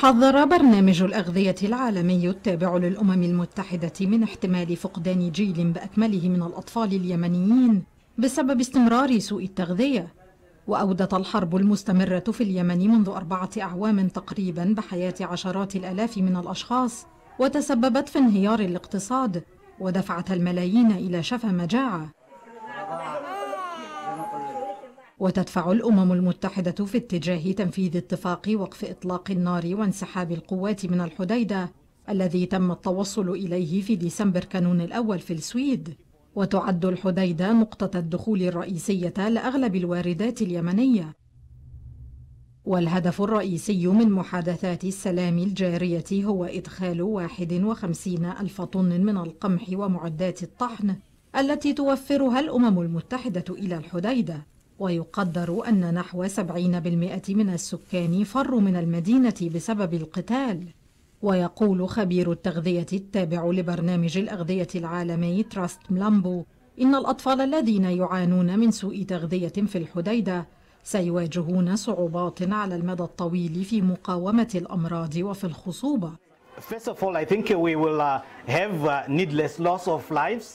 حذر برنامج الأغذية العالمي التابع للأمم المتحدة من احتمال فقدان جيل بأكمله من الأطفال اليمنيين بسبب استمرار سوء التغذية وأودت الحرب المستمرة في اليمن منذ أربعة أعوام تقريبا بحياة عشرات الألاف من الأشخاص وتسببت في انهيار الاقتصاد ودفعت الملايين إلى شفا مجاعة وتدفع الأمم المتحدة في اتجاه تنفيذ اتفاق وقف إطلاق النار وانسحاب القوات من الحديدة الذي تم التوصل إليه في ديسمبر كانون الأول في السويد وتعد الحديدة نقطة الدخول الرئيسية لأغلب الواردات اليمنية والهدف الرئيسي من محادثات السلام الجارية هو إدخال 51 ألف طن من القمح ومعدات الطحن التي توفرها الأمم المتحدة إلى الحديدة ويقدر أن نحو 70% من السكان فروا من المدينة بسبب القتال ويقول خبير التغذية التابع لبرنامج الأغذية العالمي تراست ملامبو إن الأطفال الذين يعانون من سوء تغذية في الحديدة سيواجهون صعوبات على المدى الطويل في مقاومة الأمراض وفي الخصوبة First of all, I think we will uh, have uh, needless loss of lives.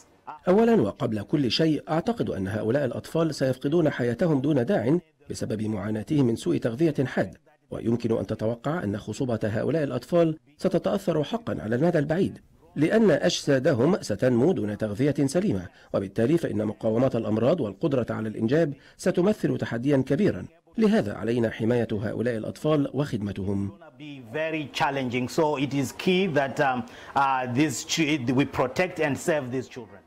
أولا وقبل كل شيء أعتقد أن هؤلاء الأطفال سيفقدون حياتهم دون داع بسبب معاناتهم من سوء تغذية حاد ويمكن أن تتوقع أن خصوبة هؤلاء الأطفال ستتأثر حقا على المدى البعيد لأن أجسادهم ستنمو دون تغذية سليمة وبالتالي فإن مقاومة الأمراض والقدرة على الإنجاب ستمثل تحديا كبيرا لهذا علينا حماية هؤلاء الأطفال وخدمتهم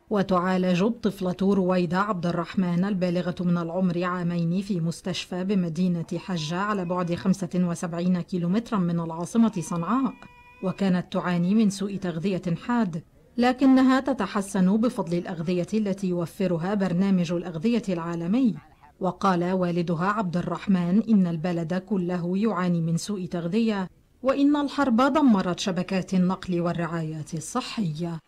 وتعالج الطفلة رويدة عبد الرحمن البالغة من العمر عامين في مستشفى بمدينة حجة على بعد 75 كيلومترا من العاصمة صنعاء وكانت تعاني من سوء تغذية حاد لكنها تتحسن بفضل الأغذية التي يوفرها برنامج الأغذية العالمي وقال والدها عبد الرحمن إن البلد كله يعاني من سوء تغذية وإن الحرب دمرت شبكات النقل والرعاية الصحية